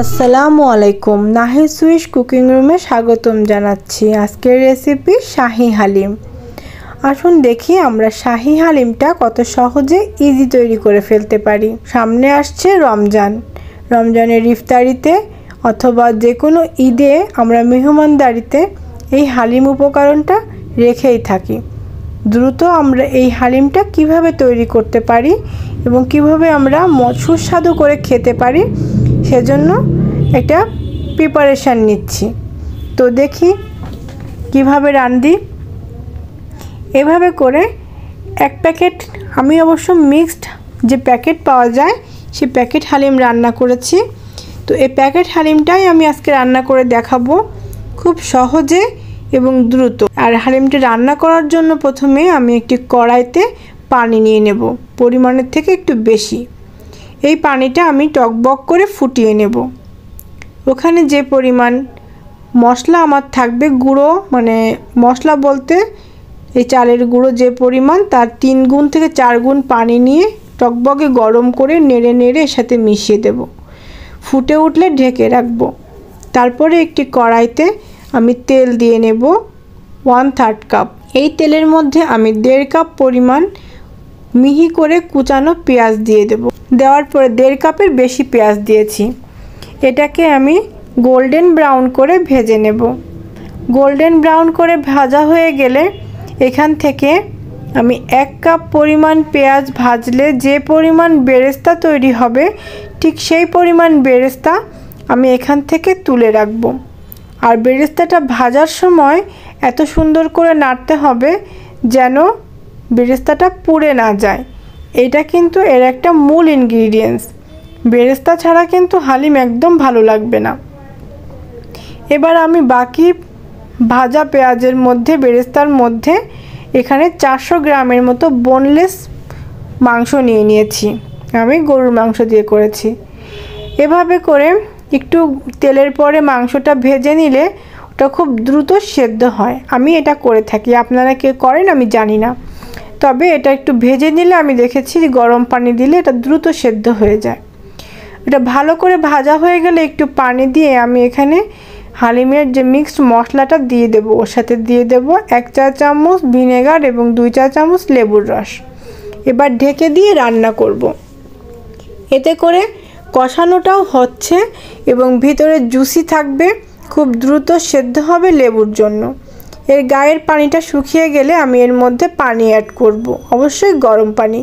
আসসালামু আলাইকুম নাহি সুইস কুকিং রুমে স্বাগতম জানাচ্ছি আজকের রেসিপি শাহি হালিম আসুন দেখি আমরা শাহি হালিমটা কত সহজে ইজি তৈরি করে ফেলতে পারি সামনে আসছে রমজান রমজানের ইফতারিতে অথবা যে কোনো ঈদে আমরা মেহমানদারিতে এই হালিম উপকরণটা রেখেই থাকি দ্রুত আমরা এই হালিমটা কিভাবে তৈরি করতে পারি এবং কিভাবে আমরা সুস্বাদু করে খেতে পারি সেজন্য এটা প্রিপারেশান নিচ্ছি তো দেখি কিভাবে রান্ধি এভাবে করে এক প্যাকেট আমি অবশ্য মিক্সড যে প্যাকেট পাওয়া যায় সে প্যাকেট হালিম রান্না করেছি তো এই প্যাকেট হালিমটাই আমি আজকে রান্না করে দেখাবো খুব সহজে এবং দ্রুত আর হালিমটি রান্না করার জন্য প্রথমে আমি একটি কড়াইতে পানি নিয়ে নেব পরিমাণের থেকে একটু বেশি এই পানিটা আমি টকবক করে ফুটিয়ে নেব ওখানে যে পরিমাণ মশলা আমার থাকবে গুঁড়ো মানে মশলা বলতে এই চালের গুঁড়ো যে পরিমাণ তার তিন গুণ থেকে চার গুণ পানি নিয়ে টকবকে গরম করে নেড়ে নেড়ে এর সাথে মিশিয়ে দেব ফুটে উঠলে ঢেকে রাখবো তারপরে একটি কড়াইতে আমি তেল দিয়ে নেব ওয়ান থার্ড কাপ এই তেলের মধ্যে আমি দেড় কাপ পরিমাণ মিহি করে কুচানো পেঁয়াজ দিয়ে দেব দেওয়ার পরে দেড় কাপের বেশি পেঁয়াজ দিয়েছি এটাকে আমি গোল্ডেন ব্রাউন করে ভেজে নেব গোল্ডেন ব্রাউন করে ভাজা হয়ে গেলে এখান থেকে আমি এক কাপ পরিমাণ পেঁয়াজ ভাজলে যে পরিমাণ বেরেস্তা তৈরি হবে ঠিক সেই পরিমাণ বেরেস্তা আমি এখান থেকে তুলে রাখব আর বেরেস্তাটা ভাজার সময় এত সুন্দর করে নাড়তে হবে যেন বেরেস্তাটা পুড়ে না যায় এটা কিন্তু এর একটা মূল ইনগ্রিডিয়েন্টস বেরেস্তা ছাড়া কিন্তু হালিম একদম ভালো লাগবে না এবার আমি বাকি ভাজা পেঁয়াজের মধ্যে বেরেস্তার মধ্যে এখানে চারশো গ্রামের মতো বোনলেস মাংস নিয়ে নিয়েছি আমি গরুর মাংস দিয়ে করেছি এভাবে করে একটু তেলের পরে মাংসটা ভেজে নিলে ওটা খুব দ্রুত সেদ্ধ হয় আমি এটা করে থাকি আপনারা কে করেন আমি জানি না তবে এটা একটু ভেজে নিলে আমি দেখেছি গরম পানি দিলে এটা দ্রুত সেদ্ধ হয়ে যায় এটা ভালো করে ভাজা হয়ে গেলে একটু পানি দিয়ে আমি এখানে হালিমের যে মিক্সড মশলাটা দিয়ে দেব ওর সাথে দিয়ে দেব এক চা চামচ ভিনেগার এবং দুই চা চামচ লেবুর রস এবার ঢেকে দিয়ে রান্না করব। এতে করে কষানোটাও হচ্ছে এবং ভিতরে জুসি থাকবে খুব দ্রুত সেদ্ধ হবে লেবুর জন্য এর গায়ের পানিটা শুকিয়ে গেলে আমি এর মধ্যে পানি অ্যাড করব। অবশ্যই গরম পানি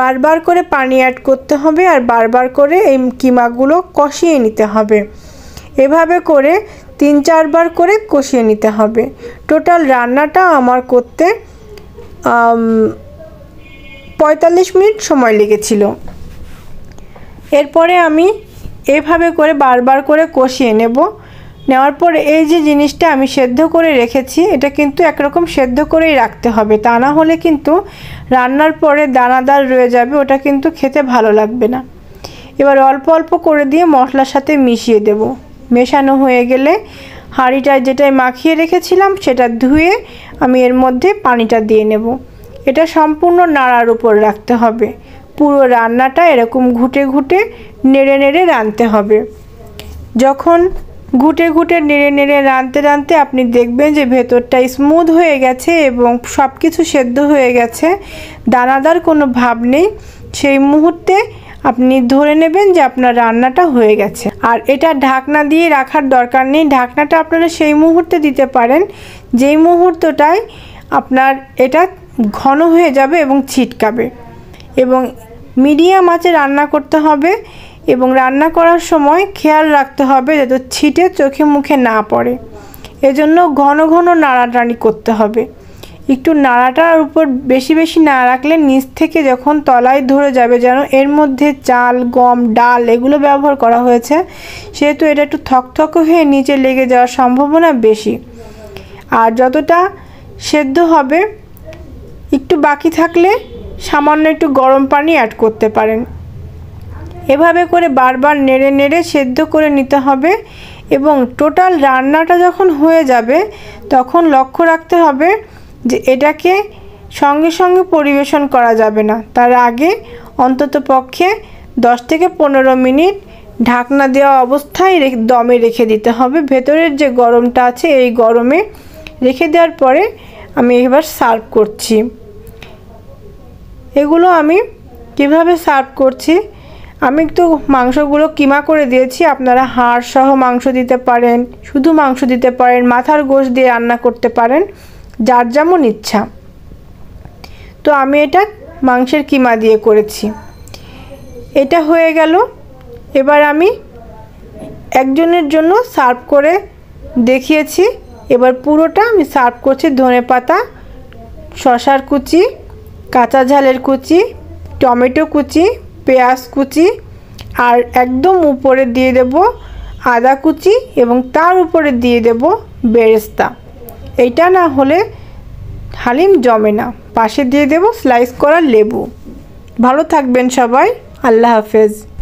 বারবার করে পানি অ্যাড করতে হবে আর বারবার করে এই কিমাগুলো কষিয়ে নিতে হবে এভাবে করে তিন চারবার করে কষিয়ে নিতে হবে টোটাল রান্নাটা আমার করতে পঁয়তাল্লিশ মিনিট সময় লেগেছিল এরপরে আমি এভাবে করে বারবার করে কষিয়ে নেব নেওয়ার পর এই যে জিনিসটা আমি সেদ্ধ করে রেখেছি এটা কিন্তু একরকম সেদ্ধ করেই রাখতে হবে তা না হলে কিন্তু রান্নার পরে দানাদার রয়ে যাবে ওটা কিন্তু খেতে ভালো লাগবে না এবার অল্প অল্প করে দিয়ে মশলার সাথে মিশিয়ে দেব মেশানো হয়ে গেলে হাঁড়িটায় যেটাই মাখিয়ে রেখেছিলাম সেটা ধুয়ে আমি এর মধ্যে পানিটা দিয়ে নেব এটা সম্পূর্ণ নাড়ার উপর রাখতে হবে পুরো রান্নাটা এরকম ঘুটে ঘুটে নেড়ে নেড়ে রাঁধতে হবে যখন ঘুটে ঘুটে নেড়ে নেড়ে রাঁধতে রাঁধতে আপনি দেখবেন যে ভেতরটা স্মুথ হয়ে গেছে এবং সব কিছু সেদ্ধ হয়ে গেছে দানাদার কোনো ভাব নেই সেই মুহূর্তে আপনি ধরে নেবেন যে আপনার রান্নাটা হয়ে গেছে আর এটা ঢাকনা দিয়ে রাখার দরকার নেই ঢাকনাটা আপনারা সেই মুহূর্তে দিতে পারেন যেই মুহূর্তটায় আপনার এটা ঘন হয়ে যাবে এবং ছিটকাবে এবং মিডিয়াম আছে রান্না করতে হবে এবং রান্না করার সময় খেয়াল রাখতে হবে যাতে ছিটে চোখে মুখে না পড়ে এজন্য ঘন ঘন নাড়াটানি করতে হবে একটু নাড়াটার উপর বেশি বেশি না রাখলে নিচ থেকে যখন তলায় ধরে যাবে যেন এর মধ্যে চাল গম ডাল এগুলো ব্যবহার করা হয়েছে সেহেতু এটা একটু থকথক হয়ে নিচে লেগে যাওয়ার সম্ভাবনা বেশি আর যতটা সেদ্ধ হবে একটু বাকি থাকলে সামান্য একটু গরম পানি অ্যাড করতে পারেন এভাবে করে বারবার নেড়ে নেড়ে সেদ্ধ করে নিতে হবে এবং টোটাল রান্নাটা যখন হয়ে যাবে তখন লক্ষ্য রাখতে হবে যে এটাকে সঙ্গে সঙ্গে পরিবেশন করা যাবে না তার আগে অন্তত পক্ষে দশ থেকে পনেরো মিনিট ঢাকনা দেওয়া অবস্থায় দমে রেখে দিতে হবে ভেতরের যে গরমটা আছে এই গরমে রেখে দেওয়ার পরে আমি এবার সার্ভ করছি এগুলো আমি কিভাবে সার্ভ করছি আমি একটু মাংসগুলো কিমা করে দিয়েছি আপনারা হাড় সহ মাংস দিতে পারেন শুধু মাংস দিতে পারেন মাথার গোশ দিয়ে রান্না করতে পারেন যার যেমন ইচ্ছা তো আমি এটা মাংসের কিমা দিয়ে করেছি এটা হয়ে গেল এবার আমি একজনের জন্য সার্ভ করে দেখিয়েছি এবার পুরোটা আমি সার্ভ করছি ধনে পাতা শশার কুচি কাঁচা ঝালের কুচি টমেটো কুচি পেঁয়াজ কুচি আর একদম উপরে দিয়ে দেব আদা কুচি এবং তার উপরে দিয়ে দেব বেরেস্তা এইটা না হলে হালিম জমে না পাশে দিয়ে দেব স্লাইস করা লেবু ভালো থাকবেন সবাই আল্লাহ হাফেজ